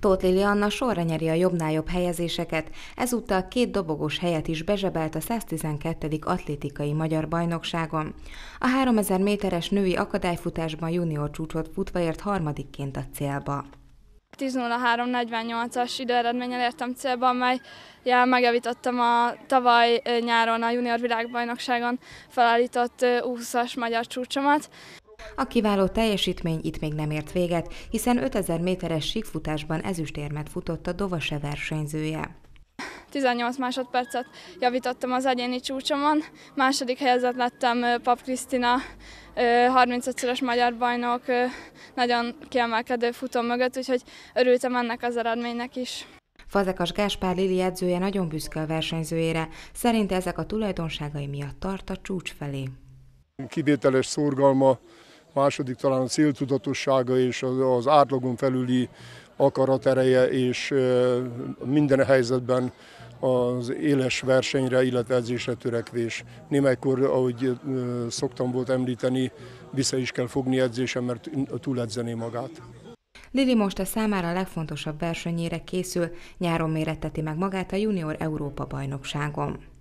Tóth Lili Anna sorra nyeri a jobbnál jobb helyezéseket, ezúttal két dobogós helyet is bezsebelt a 112. atlétikai magyar bajnokságon. A 3000 méteres női akadályfutásban junior csúcsot futva ért harmadikként a célba. 10.03.48-as időeredménnyel értem célba, amelyel megjavítottam a tavaly nyáron a junior világbajnokságon felállított 20-as magyar csúcsomat. A kiváló teljesítmény itt még nem ért véget, hiszen 5000 méteres síkfutásban ezüstérmet futott a Dovase versenyzője. 18 másodpercet javítottam az egyéni csúcsomon, második helyezett lettem Pap Krisztina, 35 szeres magyar bajnok, nagyon kiemelkedő futom mögött, úgyhogy örültem ennek az eredménynek is. Fazekas Gáspár Lili edzője nagyon büszke a versenyzőjére, szerinte ezek a tulajdonságai miatt tart a csúcs felé. Kivételes szorgalma, második talán a céltudatossága és az átlagon felüli akaratereje és minden helyzetben az éles versenyre, illetve edzésre törekvés. Némelykor, ahogy szoktam volt említeni, vissza is kell fogni edzésem, mert túledzené magát. Lili most a számára a legfontosabb versenyére készül, nyáron méretteti meg magát a junior Európa bajnokságon.